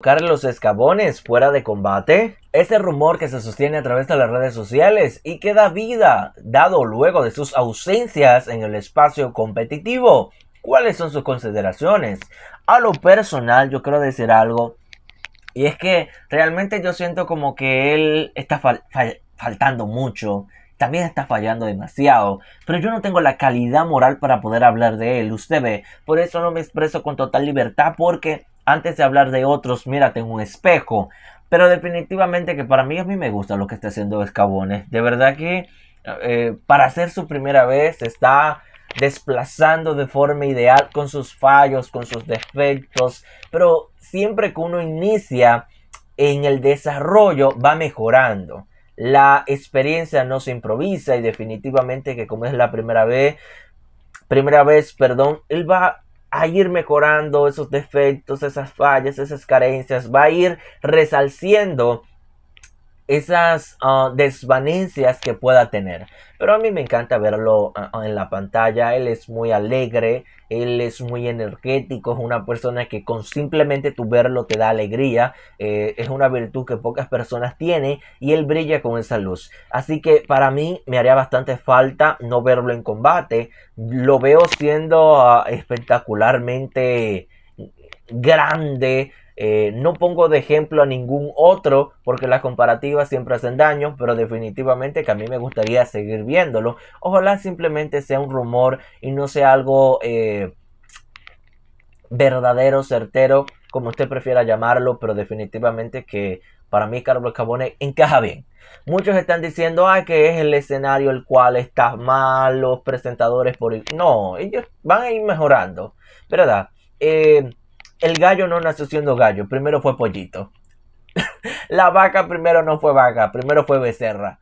Carlos escabones fuera de combate? ese rumor que se sostiene a través de las redes sociales y que da vida, dado luego de sus ausencias en el espacio competitivo. ¿Cuáles son sus consideraciones? A lo personal, yo quiero decir algo. Y es que realmente yo siento como que él está faltando mucho también está fallando demasiado, pero yo no tengo la calidad moral para poder hablar de él, usted ve, por eso no me expreso con total libertad porque antes de hablar de otros, mírate en un espejo. Pero definitivamente que para mí a mí me gusta lo que está haciendo Escabones. De verdad que eh, para ser su primera vez está desplazando de forma ideal con sus fallos, con sus defectos. Pero siempre que uno inicia en el desarrollo va mejorando. La experiencia no se improvisa y definitivamente que como es la primera vez, primera vez, perdón, él va ir mejorando esos defectos, esas fallas, esas carencias, va a ir resalciendo esas ah, desvanencias que pueda tener. Pero a mí me encanta verlo ah, ah, en la pantalla. Él es muy alegre, él es muy energético, es una persona que con simplemente tu verlo te da alegría. Eh, es una virtud que pocas personas tienen y él brilla con esa luz. Así que para mí me haría bastante falta no verlo en combate. Lo veo siendo espectacularmente grande, eh, no pongo de ejemplo a ningún otro porque las comparativas siempre hacen daño, pero definitivamente que a mí me gustaría seguir viéndolo. Ojalá simplemente sea un rumor y no sea algo eh, verdadero, certero, como usted prefiera llamarlo, pero definitivamente que para mí Carlos Cabone encaja bien. Muchos están diciendo ah, que es el escenario el cual está mal, los presentadores por... No, ellos van a ir mejorando, ¿verdad? Eh, el gallo no nació siendo gallo, primero fue pollito. la vaca primero no fue vaca, primero fue becerra.